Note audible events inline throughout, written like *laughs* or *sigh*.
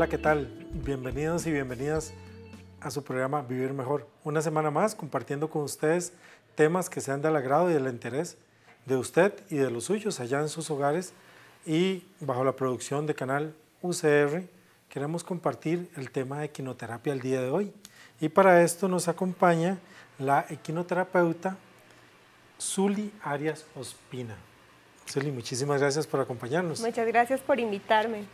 Hola, ¿qué tal? Bienvenidos y bienvenidas a su programa Vivir Mejor. Una semana más compartiendo con ustedes temas que sean del agrado y del interés de usted y de los suyos allá en sus hogares y bajo la producción de canal UCR queremos compartir el tema de equinoterapia el día de hoy. Y para esto nos acompaña la equinoterapeuta Zuli Arias Ospina. Zuli, muchísimas gracias por acompañarnos. Muchas gracias por invitarme.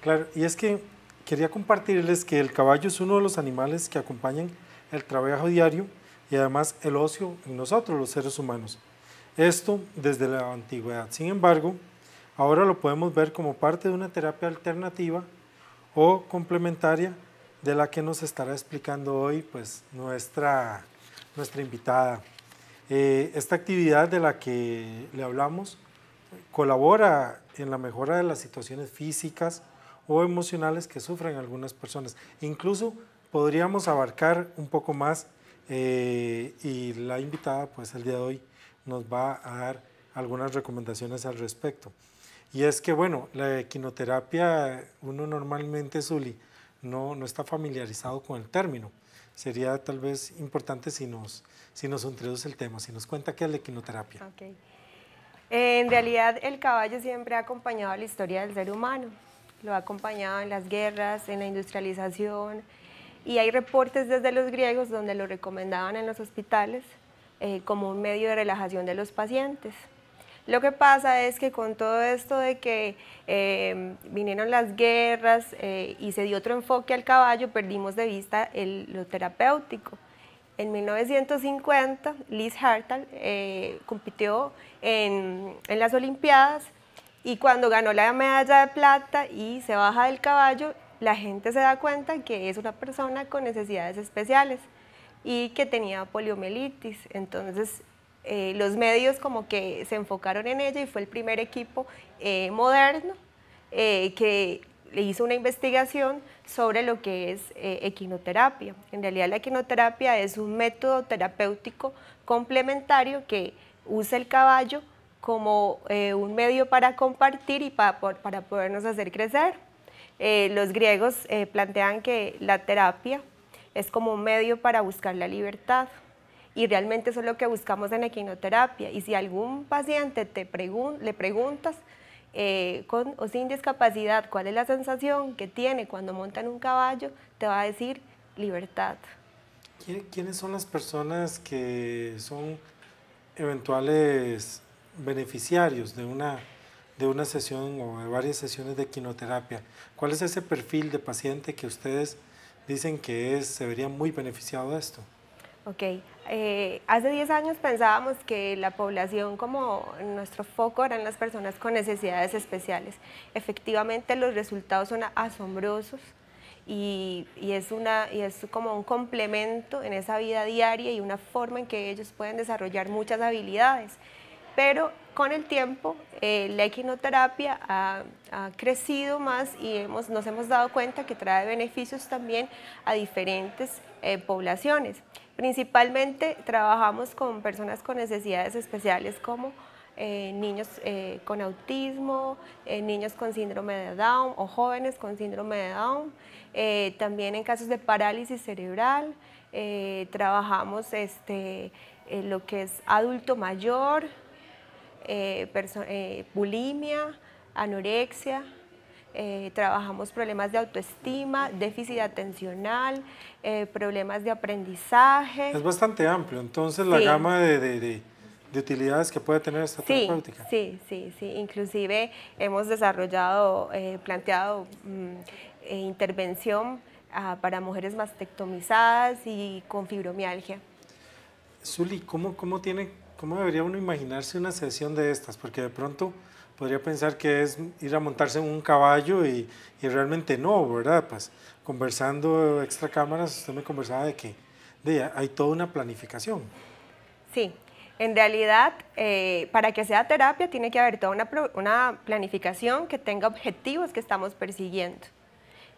Claro, y es que Quería compartirles que el caballo es uno de los animales que acompañan el trabajo diario y además el ocio en nosotros, los seres humanos. Esto desde la antigüedad. Sin embargo, ahora lo podemos ver como parte de una terapia alternativa o complementaria de la que nos estará explicando hoy pues, nuestra, nuestra invitada. Eh, esta actividad de la que le hablamos colabora en la mejora de las situaciones físicas, o emocionales que sufren algunas personas. Incluso podríamos abarcar un poco más eh, y la invitada pues el día de hoy nos va a dar algunas recomendaciones al respecto. Y es que bueno, la equinoterapia, uno normalmente, Zuli, no, no está familiarizado con el término. Sería tal vez importante si nos, si nos introduce el tema, si nos cuenta qué es la equinoterapia. En realidad el caballo siempre ha acompañado la historia del ser humano lo ha acompañado en las guerras, en la industrialización, y hay reportes desde los griegos donde lo recomendaban en los hospitales eh, como un medio de relajación de los pacientes. Lo que pasa es que con todo esto de que em, vinieron las guerras eh, y se dio otro enfoque al caballo, perdimos de vista el, lo terapéutico. En 1950, Liz Hartal eh, compitió en, en las Olimpiadas y cuando ganó la medalla de plata y se baja del caballo, la gente se da cuenta que es una persona con necesidades especiales y que tenía poliomielitis. Entonces, eh, los medios como que se enfocaron en ella y fue el primer equipo eh, moderno eh, que le hizo una investigación sobre lo que es equinoterapia. En realidad la equinoterapia es un método terapéutico complementario que usa el caballo como eh, un medio para compartir y para, para podernos hacer crecer. Eh, los griegos eh, plantean que la terapia es como un medio para buscar la libertad y realmente eso es lo que buscamos en equinoterapia. Y si algún paciente te le preguntas con o sin discapacidad cuál es la sensación que tiene cuando monta en un caballo, te va a decir libertad. ¿Quiénes son las personas que son eventuales beneficiarios de una, de una sesión o de varias sesiones de quimioterapia, ¿cuál es ese perfil de paciente que ustedes dicen que es, se vería muy beneficiado de esto? Ok, eh, hace 10 años pensábamos que la población como nuestro foco eran las personas con necesidades especiales. Efectivamente los resultados son asombrosos y, es, una, y es como un complemento en esa vida diaria y una forma en que ellos pueden desarrollar muchas habilidades pero con el tiempo eh, la equinoterapia ha, crecido más y nos hemos dado cuenta que trae beneficios también a diferentes eh, poblaciones. Principalmente trabajamos con personas con necesidades especiales como eh, niños con autismo, niños con síndrome de Down o jóvenes con síndrome de Down, también en casos de parálisis cerebral, trabajamos este, lo que es adulto mayor, eh, eh, bulimia, anorexia, eh, trabajamos problemas de autoestima, déficit atencional, problemas de aprendizaje. Es bastante amplio, entonces la gama de, utilidades que puede tener esta terapéutica. Sí, sí, sí. Inclusive hemos desarrollado, planteado mm, intervención ah, para mujeres mastectomizadas y con fibromialgia. Zuli, ¿cómo, cómo tiene ¿Cómo debería uno imaginarse una sesión de estas? Porque de pronto podría pensar que es ir a montarse en un caballo y, realmente no, ¿verdad? Pues conversando extra cámaras, usted me conversaba de que hay toda una planificación. Sí, en realidad, eh, para que sea terapia tiene que haber toda una, una planificación que tenga objetivos que estamos persiguiendo.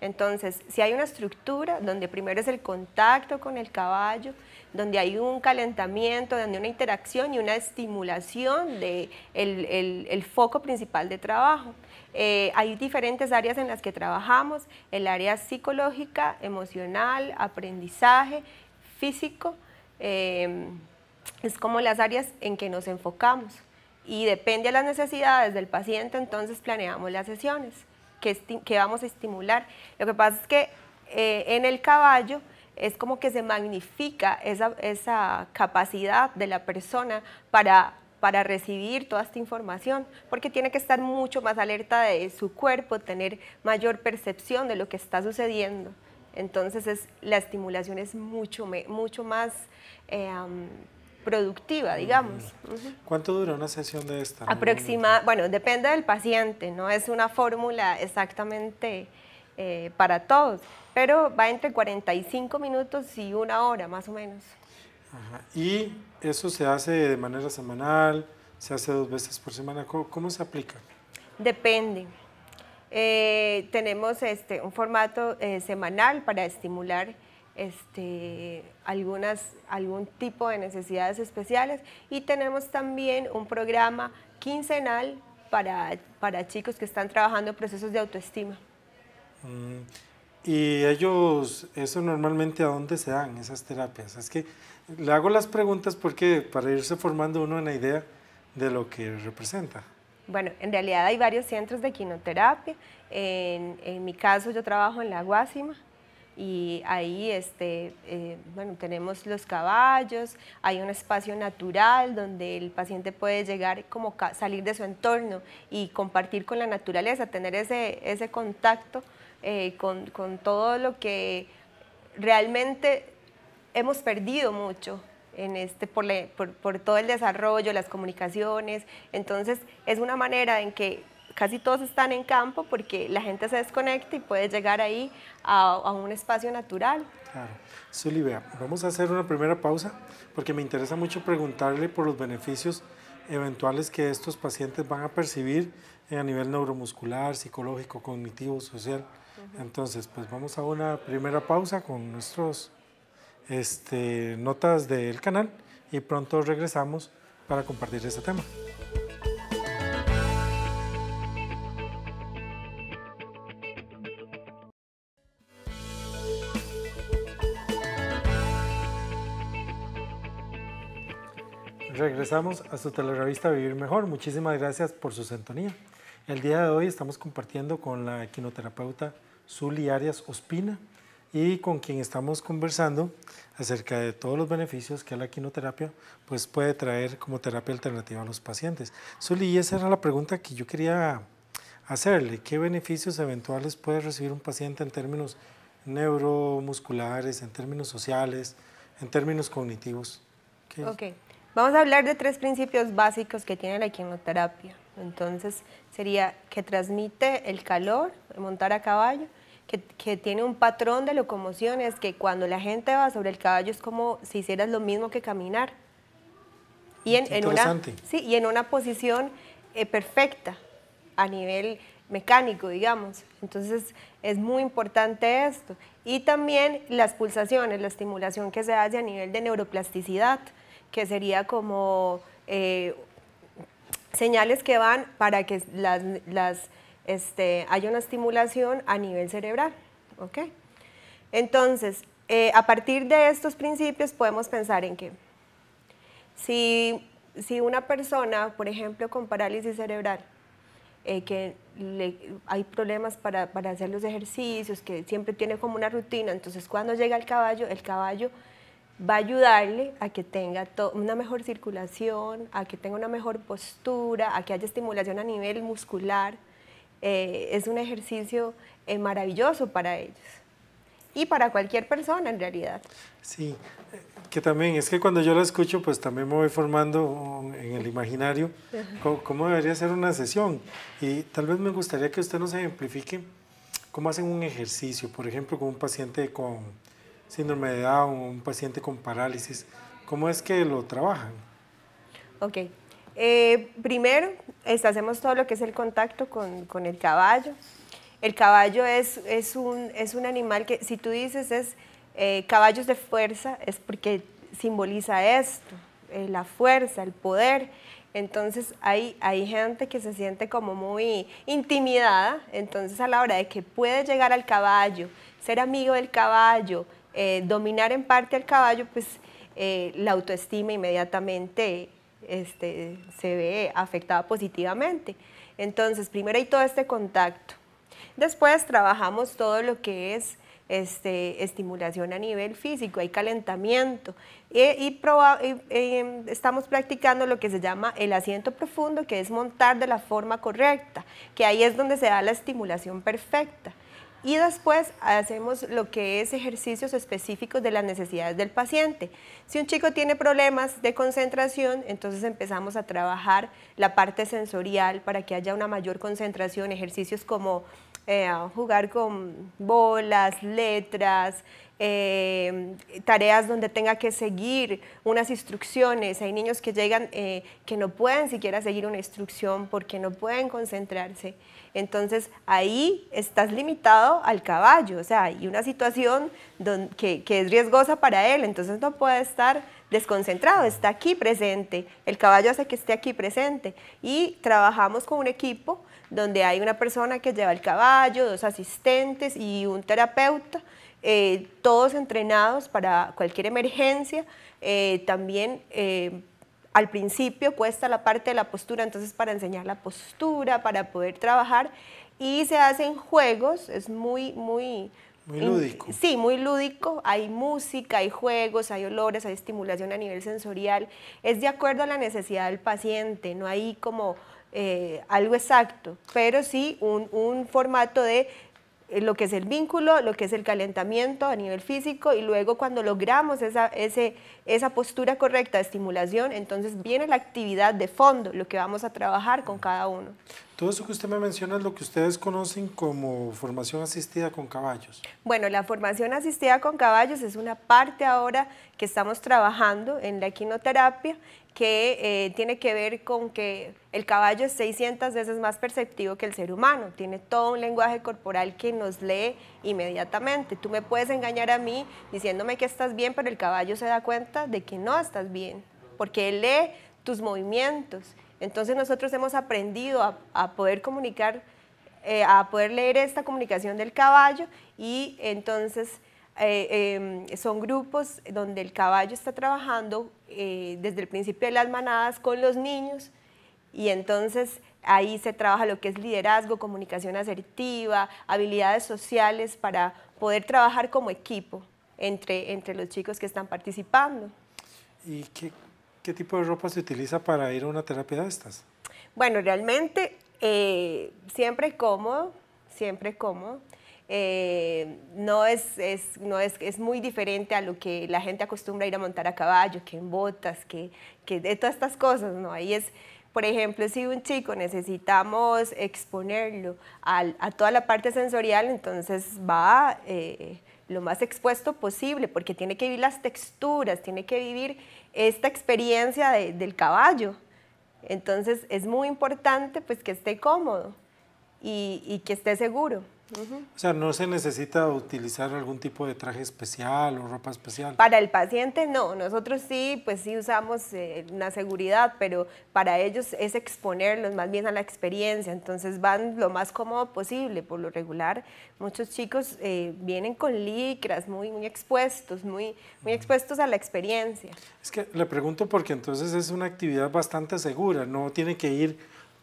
Entonces, si hay una estructura donde primero es el contacto con el caballo, donde hay un calentamiento, donde hay una interacción y una estimulación del el, foco principal de trabajo. Eh, hay diferentes áreas en las que trabajamos, el área psicológica, emocional, aprendizaje, físico, em, es como las áreas en que nos enfocamos y depende de las necesidades del paciente, entonces planeamos las sesiones que, vamos a estimular. Lo que pasa es que eh, en el caballo es como que se magnifica esa, capacidad de la persona para para recibir toda esta información, porque tiene que estar mucho más alerta de su cuerpo, tener mayor percepción de lo que está sucediendo. Entonces es, la estimulación es mucho, mucho más eh, productiva, digamos. ¿Cuánto dura una sesión de esta? Aproxima, bueno, depende del paciente, no es una fórmula exactamente eh, para todos, pero va entre 45 minutos y una hora más o menos. ¿Y eso se hace de manera semanal? ¿Se hace dos veces por semana? ¿Cómo, se aplica? Depende. Eh, tenemos este, un formato eh, semanal para estimular este, algunas, algún tipo de necesidades especiales y tenemos también un programa quincenal para, para chicos que están trabajando procesos de autoestima. Mm, y ellos, eso normalmente a dónde se dan esas terapias. Es que le hago las preguntas porque para irse formando uno en la idea de lo que representa. Bueno, en realidad hay varios centros de quinoterapia. En, en mi caso yo trabajo en la Guásima y ahí este, eh, bueno, tenemos los caballos, hay un espacio natural donde el paciente puede llegar como salir de su entorno y compartir con la naturaleza, tener ese, ese contacto eh, con, todo lo que realmente hemos perdido mucho en este, por, todo el desarrollo, las comunicaciones. Entonces, es una manera en que casi todos están en campo porque la gente se desconecta y puede llegar ahí a, un espacio natural. Claro. Sulibea, vamos a hacer una primera pausa porque me interesa mucho preguntarle por los beneficios eventuales que estos pacientes van a percibir a nivel neuromuscular, psicológico, cognitivo, social. Entonces, pues vamos a una primera pausa con nuestros este, notas del canal y pronto regresamos para compartir este tema. regresamos a su telerevista Vivir Mejor. Muchísimas gracias por su sintonía. El día de hoy estamos compartiendo con la quinoterapeuta Zuli Arias Ospina y con quien estamos conversando acerca de todos los beneficios que la quinoterapia pues, puede traer como terapia alternativa a los pacientes. Zuli, esa era la pregunta que yo quería hacerle. ¿Qué beneficios eventuales puede recibir un paciente en términos neuromusculares, en términos sociales, en términos cognitivos? ¿Qué? Vamos a hablar de tres principios básicos que tiene la quimioterapia. Entonces, sería que transmite el calor, montar a caballo, que, tiene un patrón de es que cuando la gente va sobre el caballo es como si hicieras lo mismo que caminar. Y en, una, sí, y en una posición eh, perfecta a nivel mecánico, digamos. Entonces es muy importante esto. Y también las pulsaciones, la estimulación que se hace a nivel de neuroplasticidad que sería como eh, señales que van para que las, este, haya una estimulación a nivel cerebral. Entonces, eh, a partir de estos principios podemos pensar en que si, una persona, por ejemplo, con parálisis cerebral, eh, que hay problemas para, para, hacer los ejercicios, que siempre tiene como una rutina, entonces cuando llega el caballo, el caballo va a ayudarle a que tenga una mejor circulación, a que tenga una mejor postura, a que haya estimulación a nivel muscular. Eh, es un ejercicio eh, maravilloso para ellos y para cualquier persona en realidad. Sí, que también es que cuando yo lo escucho, pues también me voy formando um, en el imaginario cómo, debería ser una sesión. Y tal vez me gustaría que usted nos ejemplifique cómo hacen un ejercicio, por ejemplo, con un paciente con síndrome de Down, un paciente con parálisis, ¿cómo es que lo trabajan? Ok. Eh, primero, este, hacemos todo lo que es el contacto con, el caballo. El caballo es, un, animal que, si tú dices es eh, caballos de fuerza, es porque simboliza esto, eh, la fuerza, el poder. Entonces hay, hay gente que se siente como muy intimidada, entonces a la hora de que puede llegar al caballo, ser amigo del caballo, eh, dominar en parte al caballo, pues eh, la autoestima inmediatamente este, se ve afectada positivamente. Entonces, primero hay todo este contacto. Después trabajamos todo lo que es este, estimulación a nivel físico, hay calentamiento y, em, estamos practicando lo que se llama el asiento profundo, que es montar de la forma correcta, que ahí es donde se da la estimulación perfecta. Y después hacemos lo que es ejercicios específicos de las necesidades del paciente. Si un chico tiene problemas de concentración, entonces empezamos a trabajar la parte sensorial para que haya una mayor concentración, ejercicios como eh, jugar con bolas, letras, eh, tareas donde tenga que seguir unas instrucciones. Hay niños que llegan eh, que no pueden siquiera seguir una instrucción porque no pueden concentrarse. Entonces ahí estás limitado al caballo, o sea, hay una situación que, que es riesgosa para él, entonces no puede estar desconcentrado, está aquí presente, el caballo hace que esté aquí presente y trabajamos con un equipo donde hay una persona que lleva el caballo, dos asistentes y un terapeuta, eh, todos entrenados para cualquier emergencia. Eh, también eh, al principio cuesta la parte de la postura, entonces para enseñar la postura, para poder trabajar. Y se hacen juegos, es muy, muy... Muy lúdico. Sí, muy lúdico. Hay música, hay juegos, hay olores, hay estimulación a nivel sensorial. Es de acuerdo a la necesidad del paciente, no hay como eh, algo exacto, pero sí un, formato de eh, lo que es el vínculo, lo que es el calentamiento a nivel físico y luego cuando logramos esa, esa postura correcta de estimulación, entonces viene la actividad de fondo, lo que vamos a trabajar con cada uno. Todo eso que usted me menciona es lo que ustedes conocen como formación asistida con caballos. Bueno, la formación asistida con caballos es una parte ahora que estamos trabajando en la equinoterapia que eh, tiene que ver con que el caballo es 600 veces más perceptivo que el ser humano, tiene todo un lenguaje corporal que nos lee inmediatamente. Tú me puedes engañar a mí diciéndome que estás bien, pero el caballo se da cuenta de que no estás bien, porque él lee tus movimientos entonces nosotros hemos aprendido a, poder comunicar, eh, a poder leer esta comunicación del caballo y entonces eh, em, son grupos donde el caballo está trabajando eh, desde el principio de las manadas con los niños y entonces ahí se trabaja lo que es liderazgo, comunicación asertiva, habilidades sociales para poder trabajar como equipo entre, entre los chicos que están participando. ¿Y qué, ¿Qué tipo de ropa se utiliza para ir a una terapia de estas? Bueno, realmente eh, siempre cómodo, siempre cómodo. Eh, no, es, no es, es, muy diferente a lo que la gente acostumbra a ir a montar a caballo, que en botas, que, de todas estas cosas, ¿no? Ahí es, por ejemplo, si un chico necesitamos exponerlo a toda la parte sensorial, entonces va eh, lo más expuesto posible, porque tiene que vivir las texturas, tiene que vivir esta experiencia del caballo. Entonces es muy importante pues que esté cómodo y que esté seguro. O sea, no se necesita utilizar algún tipo de traje especial o ropa especial. Para el paciente no, nosotros sí, pues sí usamos una eh, seguridad, pero para ellos es exponerlos más bien a la experiencia, entonces van lo más cómodo posible. Por lo regular, muchos chicos eh, vienen con licras, muy, muy expuestos, muy, muy expuestos a la experiencia. Es que le pregunto porque entonces es una actividad bastante segura, no tiene que ir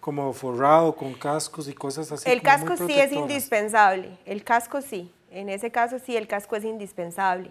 como forrado, con cascos y cosas así. El casco sí es indispensable, el casco sí, en ese caso sí el casco es indispensable.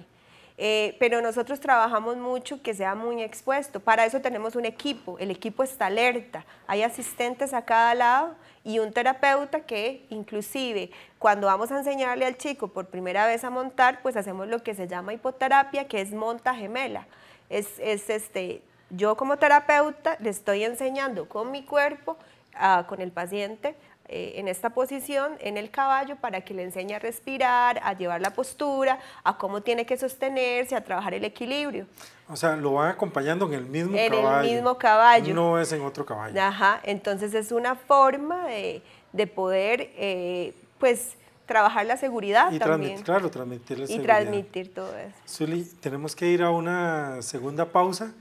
Eh, pero nosotros trabajamos mucho que sea muy expuesto. Para eso tenemos un equipo, el equipo está alerta, hay asistentes a cada lado y un terapeuta que inclusive cuando vamos a enseñarle al chico por primera vez a montar, pues hacemos lo que se llama hipoterapia, que es monta gemela. Es, es este, yo como terapeuta le estoy enseñando con mi cuerpo Ah, con el paciente eh, en esta posición, en el caballo, para que le enseñe a respirar, a llevar la postura, a cómo tiene que sostenerse, a trabajar el equilibrio. O sea, lo van acompañando en el mismo caballo. En el mismo caballo. No es en otro caballo. Ajá, entonces es una forma de, de poder, eh, pues, trabajar la seguridad y Transmitir, claro, transmitir la y transmitir todo eso. Suli, tenemos que ir a una segunda pausa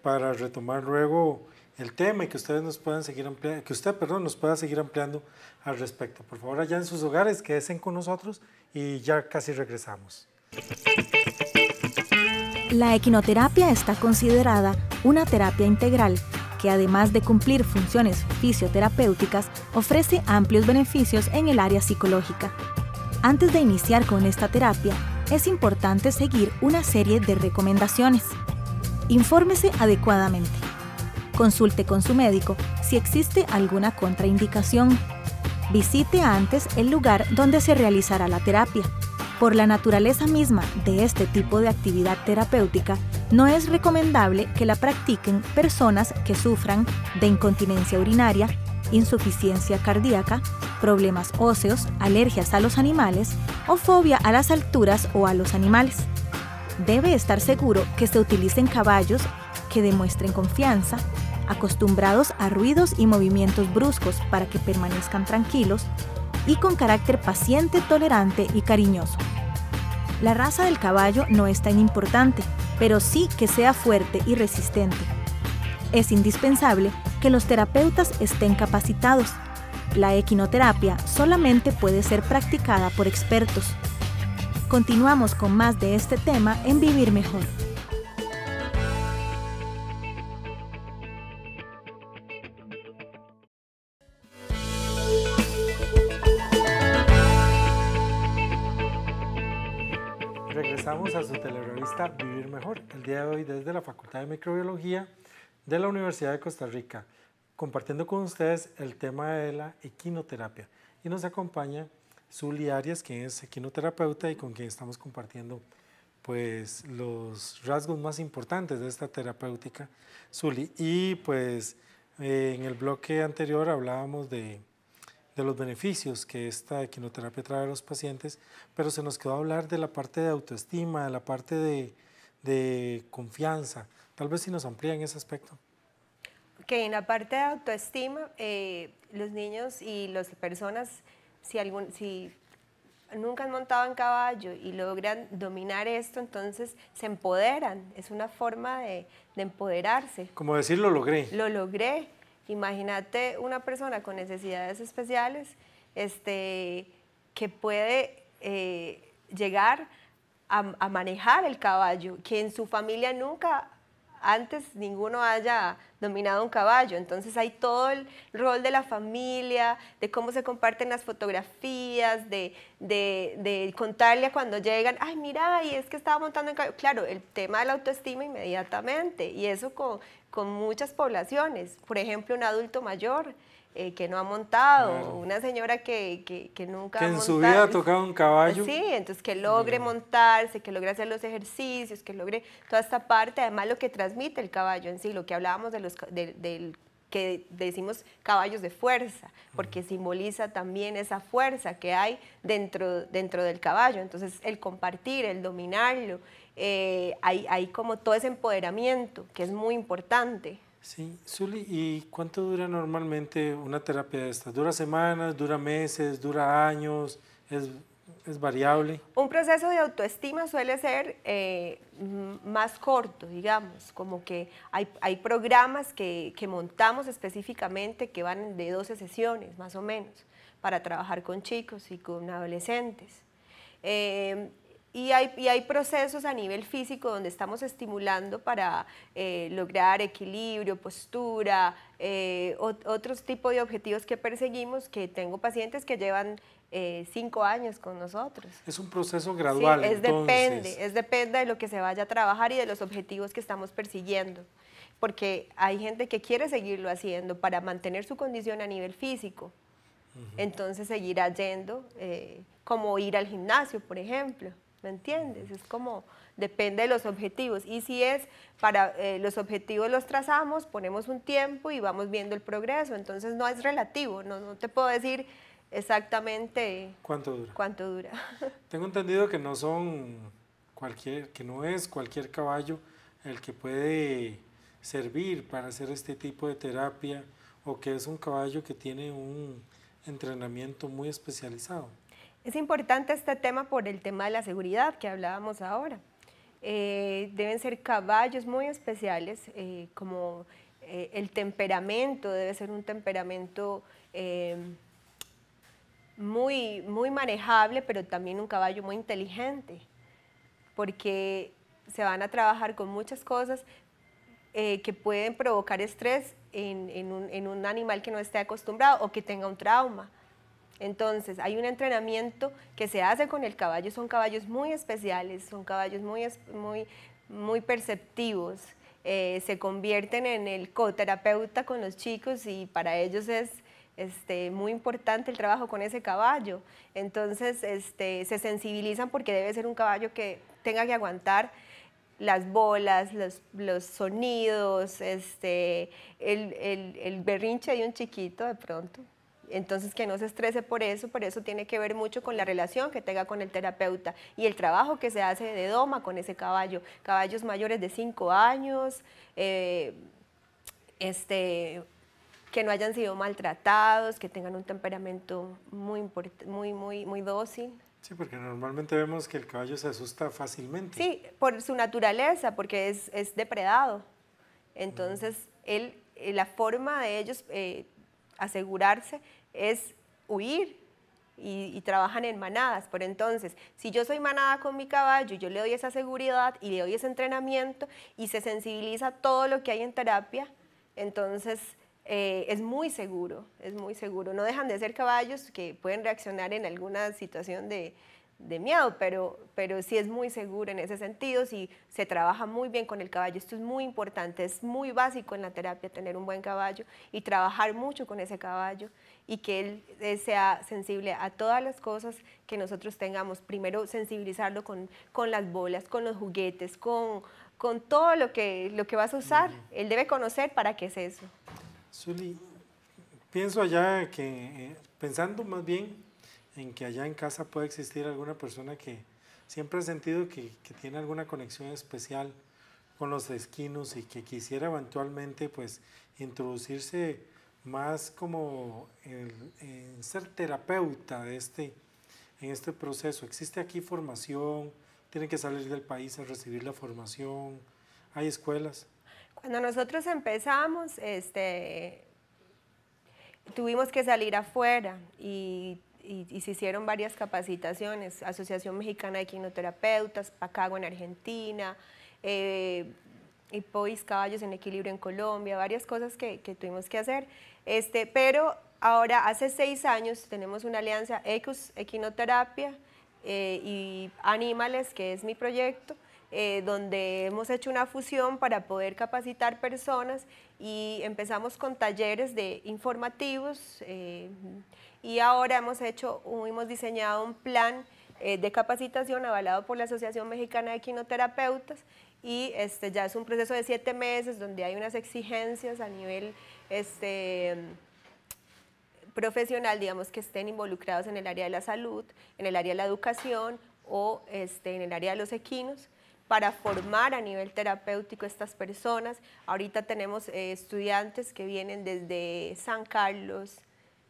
para retomar luego el tema y que ustedes nos puedan seguir ampliando, que usted, perdón, nos pueda seguir ampliando al respecto. Por favor, allá en sus hogares, quédense con nosotros y ya casi regresamos. La equinoterapia está considerada una terapia integral que además de cumplir funciones fisioterapéuticas, ofrece amplios beneficios en el área psicológica. Antes de iniciar con esta terapia, es importante seguir una serie de recomendaciones. Infórmese adecuadamente Consulte con su médico si existe alguna contraindicación. Visite antes el lugar donde se realizará la terapia. Por la naturaleza misma de este tipo de actividad terapéutica, no es recomendable que la practiquen personas que sufran de incontinencia urinaria, insuficiencia cardíaca, problemas óseos, alergias a los animales o fobia a las alturas o a los animales. Debe estar seguro que se utilicen caballos que demuestren confianza, acostumbrados a ruidos y movimientos bruscos para que permanezcan tranquilos y con carácter paciente, tolerante y cariñoso. La raza del caballo no es tan importante, pero sí que sea fuerte y resistente. Es indispensable que los terapeutas estén capacitados. La equinoterapia solamente puede ser practicada por expertos. Continuamos con más de este tema en Vivir Mejor. regresamos a su telerevista Vivir Mejor, el día de hoy desde la Facultad de Microbiología de la Universidad de Costa Rica, compartiendo con ustedes el tema de la equinoterapia. Y nos acompaña Zuli Arias, quien es equinoterapeuta y con quien estamos compartiendo pues, los rasgos más importantes de esta terapéutica, Zuli. Y pues eh, en el bloque anterior hablábamos de de los beneficios que esta equinoterapia trae a los pacientes, pero se nos quedó hablar de la parte de autoestima, de la parte de, de confianza. Tal vez si nos amplía en ese aspecto. Que en la parte de autoestima, eh, los niños y las personas, si, algún, si nunca han montado en caballo y logran dominar esto, entonces se empoderan. Es una forma de, de empoderarse. Como decir, lo logré. Lo logré. Imagínate una persona con necesidades especiales este, que puede eh, llegar a, manejar el caballo, que en su familia nunca antes ninguno haya dominado un caballo. Entonces hay todo el rol de la familia, de cómo se comparten las fotografías, de, contarle a cuando llegan, ay, mira, y es que estaba montando en caballo. Claro, el tema de la autoestima inmediatamente. Y eso con, con muchas poblaciones. Por ejemplo, un adulto mayor eh, que no ha montado, una señora que, que, que nunca que en su vida ha tocado un caballo. Sí, entonces que logre montarse, que logre hacer los ejercicios, que logre toda esta parte, además lo que transmite el caballo en sí, lo que hablábamos de los, del que decimos caballos de fuerza, porque simboliza también esa fuerza que hay dentro, dentro del caballo. Entonces, el compartir, el dominarlo, eh, hay, hay, como todo ese empoderamiento que es muy importante. Sí, Zuli, ¿y cuánto dura normalmente una terapia de estas? ¿Dura semanas, dura meses, dura años? ¿Es, es variable? Un proceso de autoestima suele ser eh, más corto, digamos, como que hay, hay programas que, que montamos específicamente que van de 12 sesiones, más o menos, para trabajar con chicos y con adolescentes. Eh, y hay, procesos a nivel físico donde estamos estimulando para eh, lograr equilibrio, postura, eh, otros tipos de objetivos que perseguimos, que tengo pacientes que llevan eh, cinco años con nosotros. Es un proceso gradual. es depende, es depende de lo que se vaya a trabajar y de los objetivos que estamos persiguiendo porque hay gente que quiere seguirlo haciendo para mantener su condición a nivel físico. Entonces seguirá yendo, eh, como ir al gimnasio, por ejemplo. ¿Me entiendes? Es como, depende de los objetivos. Y si es para eh, los objetivos los trazamos, ponemos un tiempo y vamos viendo el progreso. Entonces no es relativo, no, no te puedo decir exactamente cuánto dura. Cuánto dura. *laughs* Tengo entendido que no son cualquier, que no es cualquier caballo el que puede servir para hacer este tipo de terapia o que es un caballo que tiene un entrenamiento muy especializado. Es importante este tema por el tema de la seguridad que hablábamos ahora. Eh, deben ser caballos muy especiales, eh, como eh, el temperamento debe ser un temperamento muy, muy manejable, pero también un caballo muy inteligente, porque se van a trabajar con muchas cosas que pueden provocar estrés en un animal que no esté acostumbrado o que tenga un trauma. Entonces, hay un entrenamiento que se hace con el caballo, son caballos muy especiales, son caballos muy, muy, perceptivos, eh, se convierten en el coterapeuta con los chicos y para ellos es... Este, muy importante el trabajo con ese caballo. Entonces este, se sensibilizan porque debe ser un caballo que tenga que aguantar las bolas, los, sonidos, este, el, el berrinche de un chiquito de pronto. Entonces, que no se estrese por eso, por eso tiene que ver mucho con la relación que tenga con el terapeuta y el trabajo que se hace de doma con ese caballo. Caballos mayores de 5 años, eh, este, que no hayan sido maltratados, que tengan un temperamento muy, muy, muy, muy dócil. Sí, porque normalmente vemos que el caballo se asusta fácilmente. Sí, por su naturaleza, porque es, es depredado. Entonces, él, eh, la forma de ellos eh, asegurarse es huir y, trabajan en manadas. Por entonces, si yo soy manada con mi caballo, yo le doy esa seguridad y le doy ese entrenamiento y se sensibiliza todo lo que hay en terapia, entonces eh, es muy seguro, es muy seguro. No dejan de ser caballos que pueden reaccionar en alguna situación de, de miedo, pero, pero sí es muy seguro en ese sentido, si se trabaja muy bien con el caballo, esto es muy importante, es muy básico en la terapia tener un buen caballo y trabajar mucho con ese caballo y que él eh, sea sensible a todas las cosas que nosotros tengamos, primero sensibilizarlo con, con las bolas, con los juguetes, con, con todo lo que, lo que vas a usar, él debe conocer para qué es eso. Zuli, pienso allá que, eh, pensando más bien, en que allá en casa puede existir alguna persona que siempre ha sentido que, tiene alguna conexión especial con los esquinos y que quisiera eventualmente pues introducirse más como ser terapeuta de este, en este proceso. ¿Existe aquí formación? ¿Tienen que salir del país a recibir la formación? ¿Hay escuelas? Cuando nosotros empezamos, este, tuvimos que salir afuera y y, se hicieron varias capacitaciones, Asociación Mexicana de Quinoterapeutas, Pacago en Argentina, eh, Hipois Caballos en Equilibrio en Colombia, varias cosas que, tuvimos que hacer. Este, pero ahora, hace seis años, tenemos una alianza Ecos Equinoterapia eh, y Animales, que es mi proyecto, eh, donde hemos hecho una fusión para poder capacitar personas y empezamos con talleres de informativos eh, y ahora hemos hecho, hemos diseñado un plan eh, de capacitación avalado por la Asociación Mexicana de Quinoterapeutas y este, ya es un proceso de siete meses donde hay unas exigencias a nivel este, profesional, digamos, que estén involucrados en el área de la salud, en el área de la educación o este, en el área de los equinos para formar a nivel terapéutico estas personas. Ahorita tenemos eh, estudiantes que vienen desde San Carlos,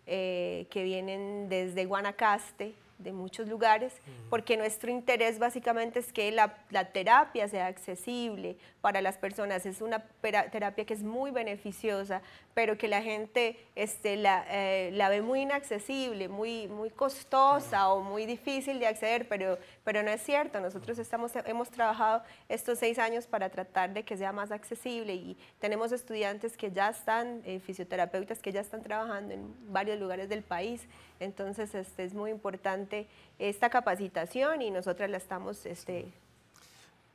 eh, que vienen desde Guanacaste, de muchos lugares, porque nuestro interés básicamente es que la, terapia sea accesible para las personas. Es una terapia que es muy beneficiosa, pero que la gente este, la, eh, la, ve muy inaccesible, muy, muy costosa o muy difícil de acceder, pero, pero no es cierto. Nosotros estamos, hemos trabajado estos seis años para tratar de que sea más accesible y tenemos estudiantes que ya están, eh, fisioterapeutas que ya están trabajando en varios lugares del país entonces este, es muy importante esta capacitación y nosotras la estamos... Este...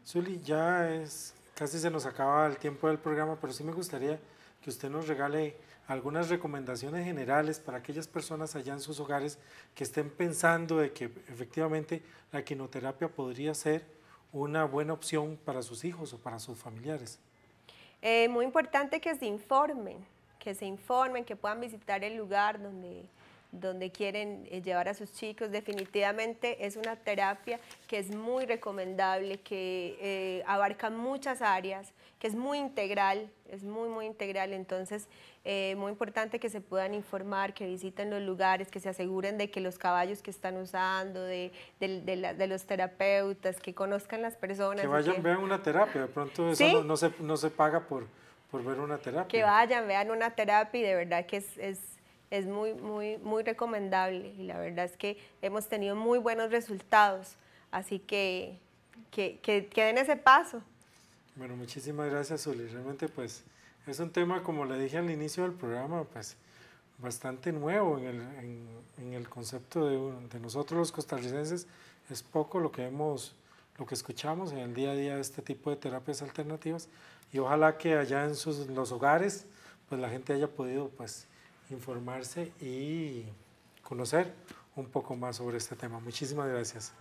Zuli, ya es, casi se nos acaba el tiempo del programa, pero sí me gustaría que usted nos regale algunas recomendaciones generales para aquellas personas allá en sus hogares que estén pensando de que efectivamente la quinoterapia podría ser una buena opción para sus hijos o para sus familiares. Eh, muy importante que se informen, que se informen, que puedan visitar el lugar donde donde quieren eh, llevar a sus chicos. Definitivamente es una terapia que es muy recomendable, que eh, abarca muchas áreas, que es muy integral, es muy, muy integral. Entonces, eh, muy importante que se puedan informar, que visiten los lugares, que se aseguren de que los caballos que están usando, de, los terapeutas, que conozcan las personas. Que vayan, vean una terapia, de pronto eso no, se, no se paga por, por ver una terapia. Que vayan, vean una terapia y de verdad que es es muy, muy, muy recomendable y la verdad es que hemos tenido muy buenos resultados. Así que que, que, den ese paso. Bueno, muchísimas gracias, Uli. Realmente, pues, es un tema, como le dije al inicio del programa, pues, bastante nuevo en el, en, el concepto de, de, nosotros los costarricenses. Es poco lo que hemos, lo que escuchamos en el día a día de este tipo de terapias alternativas y ojalá que allá en sus, en los hogares, pues, la gente haya podido, pues, informarse y conocer un poco más sobre este tema. Muchísimas gracias.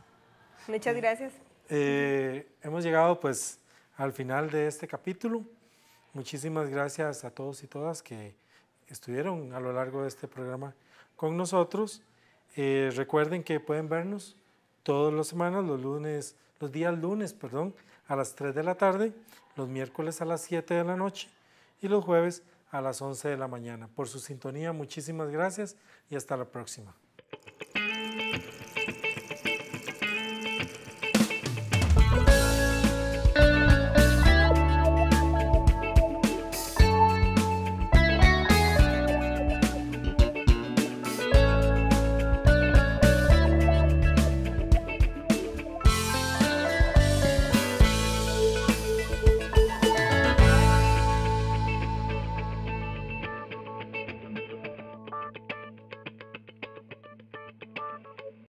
Muchas gracias. Eh, hemos llegado pues al final de este capítulo. Muchísimas gracias a todos y todas que estuvieron a lo largo de este programa con nosotros. Eh, recuerden que pueden vernos todas las semanas, los lunes, los días lunes, perdón, a las 3 de la tarde, los miércoles a las 7 de la noche y los jueves a las 11 de la mañana. Por su sintonía, muchísimas gracias y hasta la próxima.